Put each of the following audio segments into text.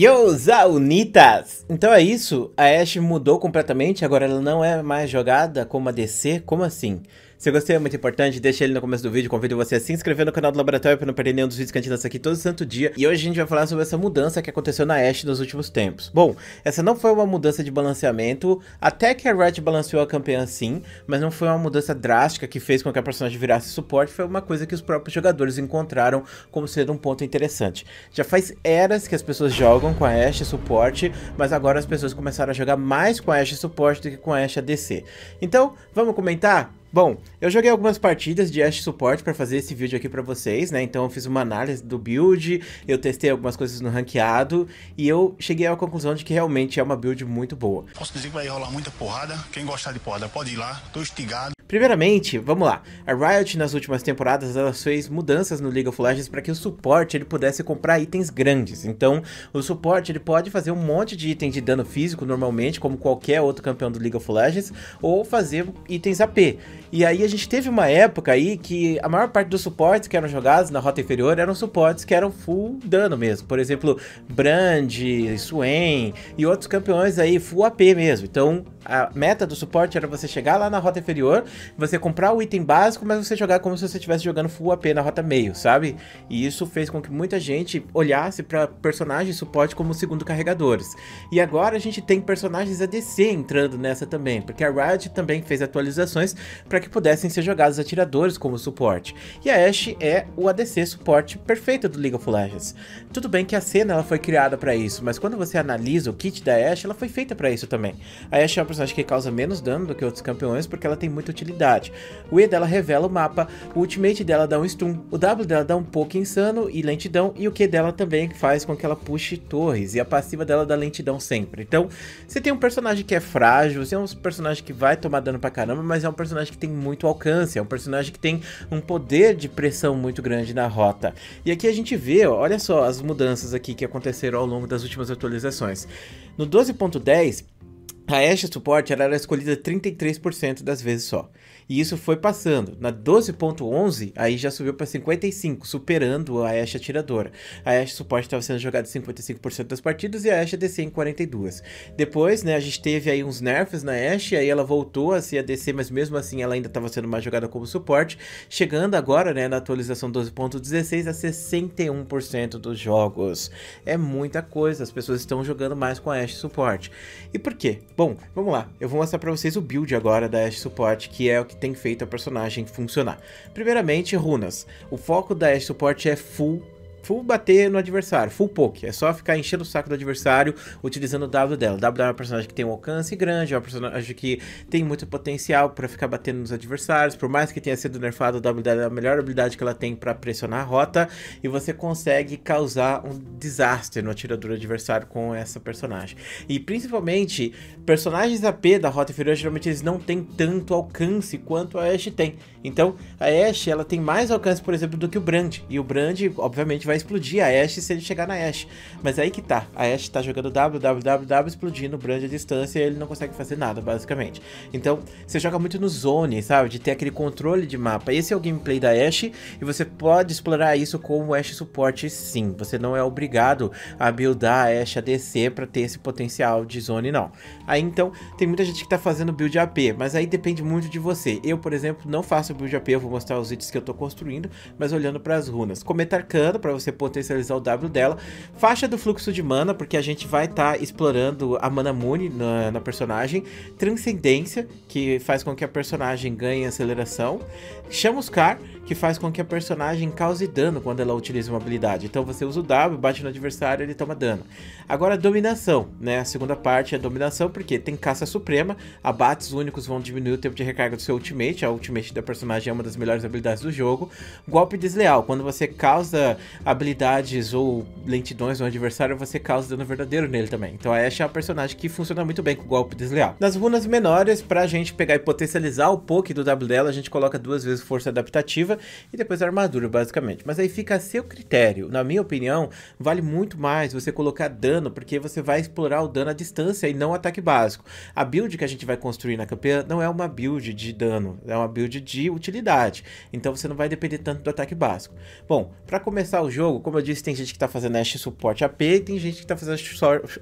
Yo, Zaunitas! Então é isso, a Ashe mudou completamente, agora ela não é mais jogada como a DC, como assim? Se gostei é muito importante, deixa ele no começo do vídeo, convido você a se inscrever no canal do Laboratório para não perder nenhum dos vídeos que a gente lança aqui todo santo dia. E hoje a gente vai falar sobre essa mudança que aconteceu na Ashe nos últimos tempos. Bom, essa não foi uma mudança de balanceamento, até que a Riot balanceou a campeã sim, mas não foi uma mudança drástica que fez com que a personagem virasse suporte, foi uma coisa que os próprios jogadores encontraram como sendo um ponto interessante. Já faz eras que as pessoas jogam com a Ashe suporte, mas agora as pessoas começaram a jogar mais com a Ashe suporte do que com a Ashe ADC. Então, vamos comentar? Bom, eu joguei algumas partidas de Ash Support para fazer esse vídeo aqui para vocês, né? Então eu fiz uma análise do build, eu testei algumas coisas no ranqueado e eu cheguei à conclusão de que realmente é uma build muito boa. Posso dizer que vai rolar muita porrada. Quem gostar de porrada pode ir lá, tô estigado. Primeiramente, vamos lá. A Riot nas últimas temporadas ela fez mudanças no League of Legends para que o suporte ele pudesse comprar itens grandes. Então, o suporte ele pode fazer um monte de item de dano físico normalmente, como qualquer outro campeão do League of Legends, ou fazer itens AP. E aí a gente teve uma época aí que a maior parte dos suportes que eram jogados na rota inferior eram suportes que eram full dano mesmo. Por exemplo, Brand, Swain e outros campeões aí full AP mesmo. Então, a meta do suporte era você chegar lá na rota inferior você comprar o item básico, mas você jogar como se você estivesse jogando full AP na rota meio, sabe? E isso fez com que muita gente olhasse para personagens suporte como segundo carregadores. E agora a gente tem personagens ADC entrando nessa também, porque a Riot também fez atualizações para que pudessem ser jogados atiradores como suporte. E a Ashe é o ADC suporte perfeito do League of Legends. Tudo bem que a cena ela foi criada para isso, mas quando você analisa o kit da Ashe, ela foi feita para isso também. A Ashe é uma personagem que causa menos dano do que outros campeões porque ela tem muita utilidade habilidade. O E dela revela o mapa, o ultimate dela dá um stun, o W dela dá um pouco insano e lentidão, e o Q dela também faz com que ela puxe torres, e a passiva dela dá lentidão sempre. Então, você tem um personagem que é frágil, você é um personagem que vai tomar dano pra caramba, mas é um personagem que tem muito alcance, é um personagem que tem um poder de pressão muito grande na rota. E aqui a gente vê, ó, olha só as mudanças aqui que aconteceram ao longo das últimas atualizações. No 12.10, a Asha Support era escolhida 33% das vezes só. E isso foi passando. Na 12.11, aí já subiu para 55%, superando a Asha Tiradora. A Asha Support estava sendo jogada em 55% das partidas e a Asha DC em 42%. Depois, né, a gente teve aí uns nerfs na Asha, aí ela voltou a ser a mas mesmo assim ela ainda estava sendo mais jogada como suporte. Chegando agora, né, na atualização 12.16 a 61% dos jogos. É muita coisa, as pessoas estão jogando mais com a Asha Support. E por quê? Bom, vamos lá. Eu vou mostrar para vocês o build agora da Ashe Support, que é o que tem feito a personagem funcionar. Primeiramente, runas. O foco da Ashe Support é full full bater no adversário, full poke. É só ficar enchendo o saco do adversário utilizando o W dela. O W dela é uma personagem que tem um alcance grande, é uma personagem que tem muito potencial para ficar batendo nos adversários. Por mais que tenha sido nerfado, o W dela é a melhor habilidade que ela tem para pressionar a rota e você consegue causar um desastre no atirador adversário com essa personagem. E principalmente, personagens AP da rota inferior geralmente eles não têm tanto alcance quanto a Ashe tem. Então, a Ashe ela tem mais alcance, por exemplo, do que o Brand. E o Brand, obviamente, vai explodir a Ashe se ele chegar na Ashe. Mas é aí que tá. A Ashe tá jogando www, explodindo, brande a distância e ele não consegue fazer nada, basicamente. Então, você joga muito no zone, sabe? De ter aquele controle de mapa. Esse é o gameplay da Ashe e você pode explorar isso como Ashe suporte sim. Você não é obrigado a buildar a Ashe ADC pra ter esse potencial de zone, não. Aí então, tem muita gente que tá fazendo build AP, mas aí depende muito de você. Eu, por exemplo, não faço build AP, eu vou mostrar os itens que eu tô construindo, mas olhando para as runas. Cometar é Arcano, pra você potencializar o W dela. Faixa do fluxo de mana, porque a gente vai estar tá explorando a Mana muni na, na, personagem. Transcendência, que faz com que a personagem ganhe aceleração. Chamuscar, que faz com que a personagem cause dano quando ela utiliza uma habilidade. Então você usa o W, bate no adversário, ele toma dano. Agora, dominação, né? A segunda parte é dominação, porque tem caça suprema, abates únicos vão diminuir o tempo de recarga do seu ultimate. A ultimate da personagem é uma das melhores habilidades do jogo. Golpe desleal, quando você causa habilidades ou lentidões no adversário, você causa dano verdadeiro nele também. Então é a Ashe é um personagem que funciona muito bem com o golpe desleal. Nas runas menores, pra gente pegar e potencializar o poke do W dela, a gente coloca duas vezes força adaptativa e depois armadura, basicamente. Mas aí fica a seu critério. Na minha opinião, vale muito mais você colocar dano, porque você vai explorar o dano à distância e não ataque básico. A build que a gente vai construir na campeã não é uma build de dano, é uma build de utilidade. Então você não vai depender tanto do ataque básico. Bom, para começar o jogo, jogo, como eu disse, tem gente que está fazendo Ash suporte AP e tem gente que está fazendo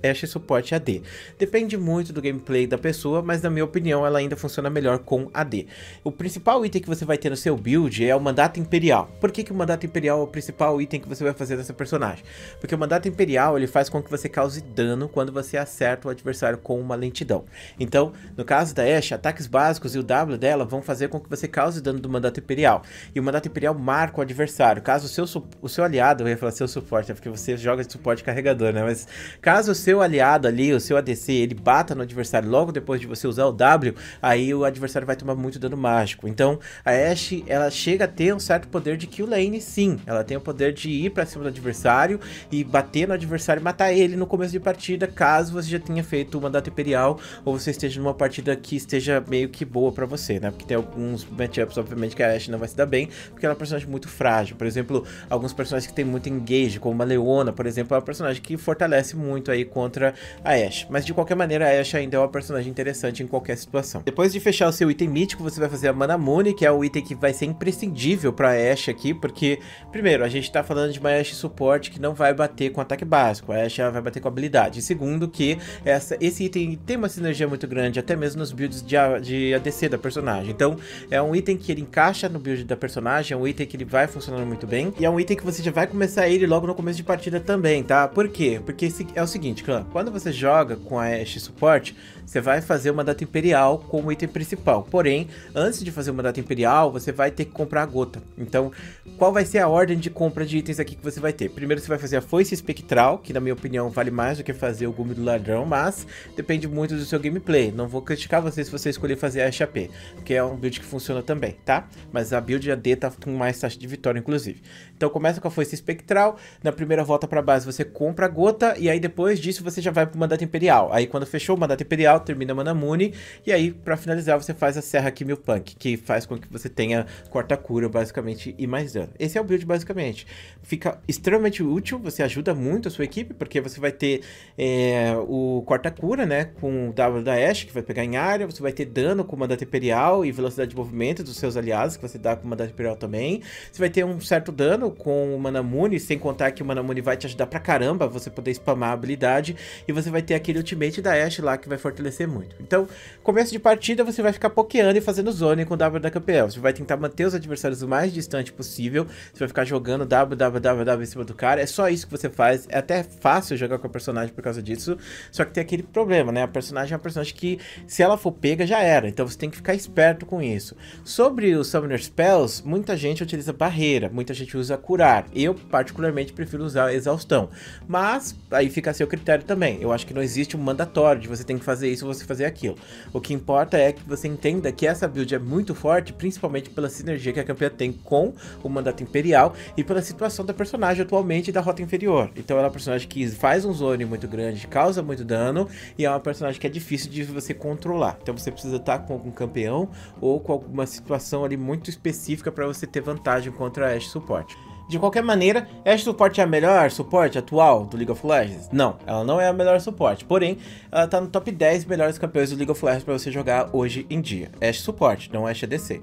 Ash suporte AD. Depende muito do gameplay da pessoa, mas na minha opinião ela ainda funciona melhor com AD. O principal item que você vai ter no seu build é o Mandato Imperial. Por que, que o Mandato Imperial é o principal item que você vai fazer nessa personagem? Porque o Mandato Imperial ele faz com que você cause dano quando você acerta o adversário com uma lentidão. Então, no caso da Ashe, ataques básicos e o W dela vão fazer com que você cause dano do Mandato Imperial. E o Mandato Imperial marca o adversário. Caso o seu, o seu aliado aliado, eu ia falar seu suporte, é porque você joga de suporte carregador, né? Mas caso o seu aliado ali, o seu ADC, ele bata no adversário logo depois de você usar o W, aí o adversário vai tomar muito dano mágico. Então a Ashe, ela chega a ter um certo poder de kill lane, sim. Ela tem o poder de ir para cima do adversário e bater no adversário e matar ele no começo de partida, caso você já tenha feito o mandato imperial ou você esteja numa partida que esteja meio que boa para você, né? Porque tem alguns matchups, obviamente, que a Ashe não vai se dar bem, porque ela é um personagem muito frágil. Por exemplo, alguns personagens que tem muito engage, como a Leona, por exemplo, é uma personagem que fortalece muito aí contra a Ashe. Mas de qualquer maneira, a Ashe ainda é uma personagem interessante em qualquer situação. Depois de fechar o seu item mítico, você vai fazer a Manamune, que é o item que vai ser imprescindível pra Ashe aqui, porque, primeiro, a gente tá falando de uma Ashe suporte que não vai bater com ataque básico, a Ashe vai bater com habilidade. E segundo, que essa, esse item tem uma sinergia muito grande, até mesmo nos builds de, de ADC da personagem. Então, é um item que ele encaixa no build da personagem, é um item que ele vai funcionando muito bem, e é um item que você já vai vai começar ele logo no começo de partida também, tá? Por quê? Porque é o seguinte, clã, quando você joga com a Ashe Suporte, você vai fazer uma data imperial como item principal. Porém, antes de fazer uma data imperial, você vai ter que comprar a gota. Então, qual vai ser a ordem de compra de itens aqui que você vai ter? Primeiro você vai fazer a foice espectral, que na minha opinião vale mais do que fazer o gume do ladrão, mas depende muito do seu gameplay. Não vou criticar você se você escolher fazer a AP, porque é um build que funciona também, tá? Mas a build AD tá com mais taxa de vitória, inclusive. Então começa com a foice espectral. Na primeira volta para base você compra a gota e aí depois disso você já vai pro mandato imperial. Aí quando fechou o mandato imperial, termina Manamune e aí para finalizar você faz a serra punk que faz com que você tenha corta cura basicamente e mais dano. Esse é o build basicamente. Fica extremamente útil, você ajuda muito a sua equipe porque você vai ter é, o corta cura, né, com o W da Ash que vai pegar em área, você vai ter dano com o mandato imperial e velocidade de movimento dos seus aliados que você dá com o mandato imperial também. Você vai ter um certo dano com o Manamune sem contar que o Mana vai te ajudar pra caramba, você poder spamar a habilidade, e você vai ter aquele ultimate da Ashe lá que vai fortalecer muito. Então, começo de partida, você vai ficar pokeando e fazendo zone com o W da campeão. Você vai tentar manter os adversários o mais distante possível, você vai ficar jogando W, W, W, W em cima do cara, é só isso que você faz, é até fácil jogar com a personagem por causa disso, só que tem aquele problema, né? A personagem é uma personagem que, se ela for pega, já era, então você tem que ficar esperto com isso. Sobre os Summoner Spells, muita gente utiliza barreira, muita gente usa curar. Eu eu particularmente prefiro usar exaustão. Mas aí fica a seu critério também. Eu acho que não existe um mandatório de você tem que fazer isso ou você fazer aquilo. O que importa é que você entenda que essa build é muito forte, principalmente pela sinergia que a campeã tem com o mandato imperial e pela situação da personagem atualmente da rota inferior. Então ela é uma personagem que faz um zone muito grande, causa muito dano e é uma personagem que é difícil de você controlar. Então você precisa estar com algum campeão ou com alguma situação ali muito específica para você ter vantagem contra a Ashe suporte. De qualquer maneira, este Support é a melhor suporte atual do League of Legends? Não, ela não é a melhor suporte, porém, ela tá no top 10 melhores campeões do League of Legends para você jogar hoje em dia. Este é Support, não Ashe é ADC.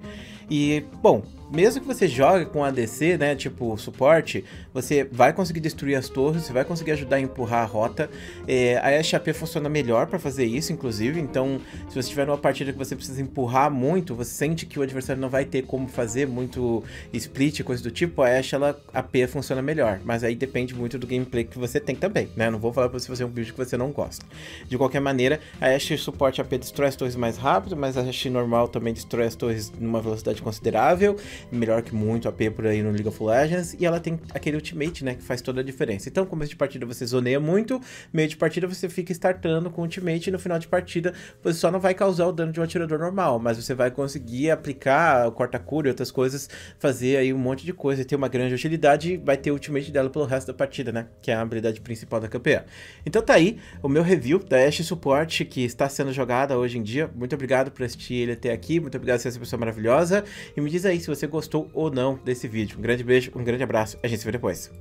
E, bom, mesmo que você jogue com ADC, né, tipo suporte, você vai conseguir destruir as torres, você vai conseguir ajudar a empurrar a rota. É, a AP funciona melhor para fazer isso, inclusive, então se você tiver uma partida que você precisa empurrar muito, você sente que o adversário não vai ter como fazer muito split, coisa do tipo, a Ashe, ela, a P funciona melhor, mas aí depende muito do gameplay que você tem também, né, não vou falar pra você fazer um build que você não gosta. De qualquer maneira, a Ashe suporte AP destrói as torres mais rápido, mas a Ashe normal também destrói as torres numa velocidade considerável, melhor que muito AP por aí no League of Legends, e ela tem aquele ultimate, né, que faz toda a diferença. Então, começo de partida você zoneia muito, meio de partida você fica startando com ultimate, e no final de partida você só não vai causar o dano de um atirador normal, mas você vai conseguir aplicar corta-cura e outras coisas, fazer aí um monte de coisa e ter uma grande utilidade, vai ter o ultimate dela pelo resto da partida, né, que é a habilidade principal da campeã. Então tá aí o meu review da Ashe Support, que está sendo jogada hoje em dia. Muito obrigado por assistir ele até aqui, muito obrigado por ser essa pessoa maravilhosa. E me diz aí se você gostou ou não desse vídeo. Um grande beijo, um grande abraço. A gente se vê depois.